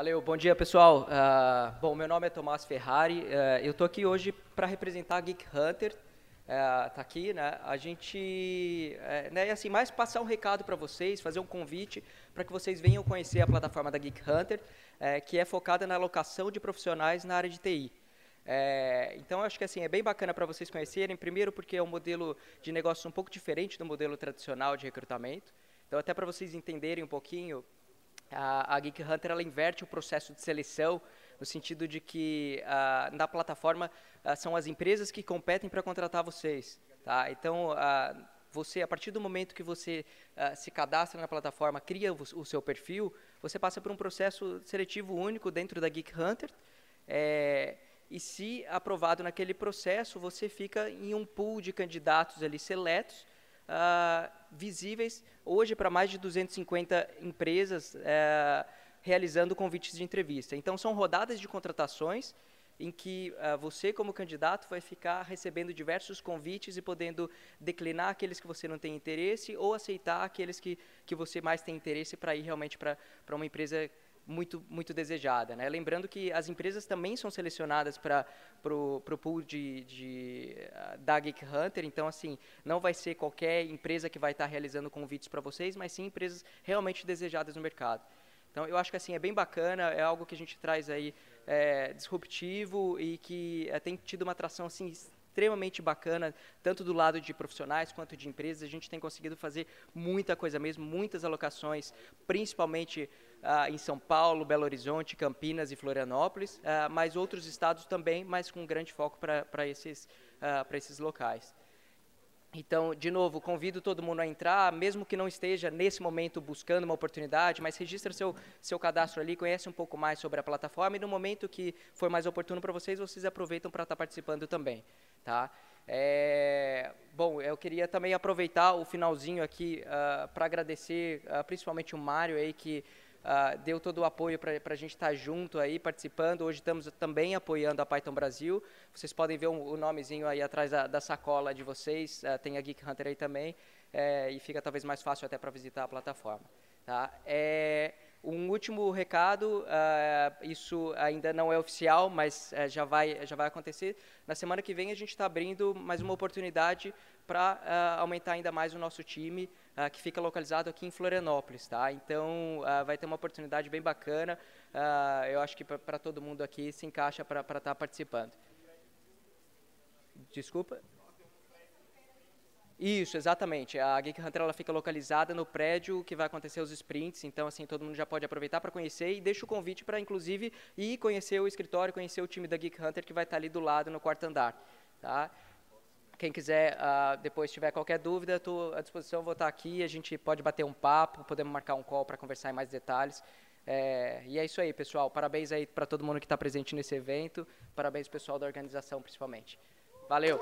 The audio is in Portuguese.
Valeu, bom dia pessoal. Uh, bom, meu nome é Tomás Ferrari. Uh, eu estou aqui hoje para representar a Geek Hunter. Está ah, uh, aqui, né? A gente, eh, né? Assim, mais passar um recado para vocês, fazer um convite para que vocês venham conhecer a plataforma da Geek Hunter, eh, que é focada na alocação de profissionais na área de TI. É, eh, então, acho que assim, é bem bacana para vocês conhecerem. Primeiro, porque é um modelo de negócio um pouco diferente do modelo tradicional de recrutamento. Então, até para vocês entenderem um pouquinho a, a Geek Hunter ela inverte o processo de seleção no sentido de que ah, na plataforma ah, são as empresas que competem para contratar vocês, tá? Então ah, você a partir do momento que você se cadastra na plataforma, cria o, o, seu perfil, você passa por um processo seletivo único dentro da Geek Hunter. É, e se aprovado naquele processo, você fica em um pool de candidatos ali seletos uh, visíveis hoje para mais de 250 empresas uh, realizando convites de entrevista. Então, são rodadas de contratações em que uh, você, como candidato, vai ficar recebendo diversos convites e podendo declinar aqueles que você não tem interesse ou aceitar aqueles que, que você mais tem interesse para ir realmente para uma empresa muito, muito desejada. Né? Lembrando que as empresas também são selecionadas para o pool de, de, ah, da Geek Hunter, então, assim, não vai ser qualquer empresa que vai estar tá realizando convites para vocês, mas sim empresas realmente desejadas no mercado. Então, eu acho que assim é bem bacana, é algo que a gente traz aí é, disruptivo e que é, tem tido uma atração assim extremamente bacana, tanto do lado de profissionais quanto de empresas. A gente tem conseguido fazer muita coisa mesmo, muitas alocações, principalmente ah, em São Paulo, Belo Horizonte, Campinas e Florianópolis, ah, mas outros estados também, mas com grande foco para esses, uh, esses locais. Então, de novo, convido todo mundo a entrar, mesmo que não esteja nesse momento buscando uma oportunidade, mas registra seu, seu cadastro ali, conhece um pouco mais sobre a plataforma e no momento que for mais oportuno para vocês, vocês aproveitam para estar tá participando também. Tá? É, bom, eu queria também aproveitar o finalzinho aqui uh, para agradecer uh, principalmente o Mário aí que uh, deu todo o apoio para a gente estar tá junto aí, participando. Hoje estamos também apoiando a Python Brasil. Vocês podem ver um, o nomezinho aí atrás da, da sacola de vocês, uh, tem a Geek Hunter aí também, é, e fica talvez mais fácil até para visitar a plataforma. Tá? É, último recado, uh, isso ainda não é oficial, mas uh, já, vai, já vai acontecer. Na semana que vem a gente está abrindo mais uma oportunidade para uh, ah, aumentar ainda mais o nosso time, ah, que fica localizado aqui em Florianópolis. Tá? Então, vai ter uma oportunidade bem bacana. eu acho que para todo mundo aqui se encaixa para estar tá participando. Desculpa? Isso, exatamente. A Geek Hunter ela fica localizada no prédio que vai acontecer os sprints, então assim todo mundo já pode aproveitar para conhecer e deixa o convite para inclusive ir conhecer o escritório, conhecer o time da Geek Hunter que vai estar tá ali do lado no quarto andar, tá? Quem quiser uh, depois tiver qualquer dúvida, estou à disposição, vou estar tá aqui, a gente pode bater um papo, podemos marcar um call para conversar em mais detalhes. É, e é isso aí, pessoal. Parabéns aí para todo mundo que está presente nesse evento. Parabéns pessoal da organização, principalmente. Valeu.